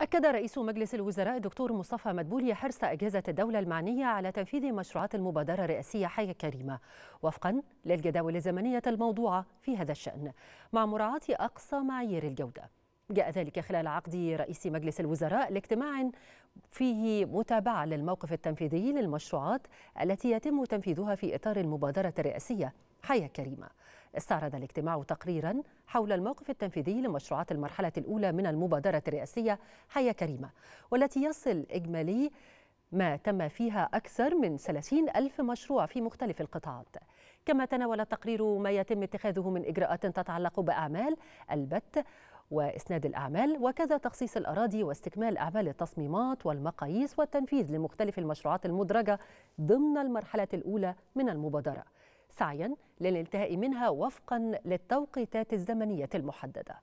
أكد رئيس مجلس الوزراء الدكتور مصطفى مدبولي حرص أجهزة الدولة المعنية على تنفيذ مشروعات المبادرة الرئاسية حياة كريمة وفقا للجداول الزمنية الموضوعة في هذا الشأن مع مراعاة أقصى معايير الجودة جاء ذلك خلال عقد رئيس مجلس الوزراء لاجتماع فيه متابعة للموقف التنفيذي للمشروعات التي يتم تنفيذها في إطار المبادرة الرئاسية حياة كريمة استعرض الاجتماع تقريرا حول الموقف التنفيذي لمشروعات المرحلة الأولى من المبادرة الرئاسية حياة كريمة والتي يصل إجمالي ما تم فيها أكثر من 30 ألف مشروع في مختلف القطاعات كما تناول التقرير ما يتم اتخاذه من إجراءات تتعلق بأعمال البت وإسناد الأعمال وكذا تخصيص الأراضي واستكمال أعمال التصميمات والمقاييس والتنفيذ لمختلف المشروعات المدرجة ضمن المرحلة الأولى من المبادرة سعيا للانتهاء منها وفقا للتوقيتات الزمنية المحددة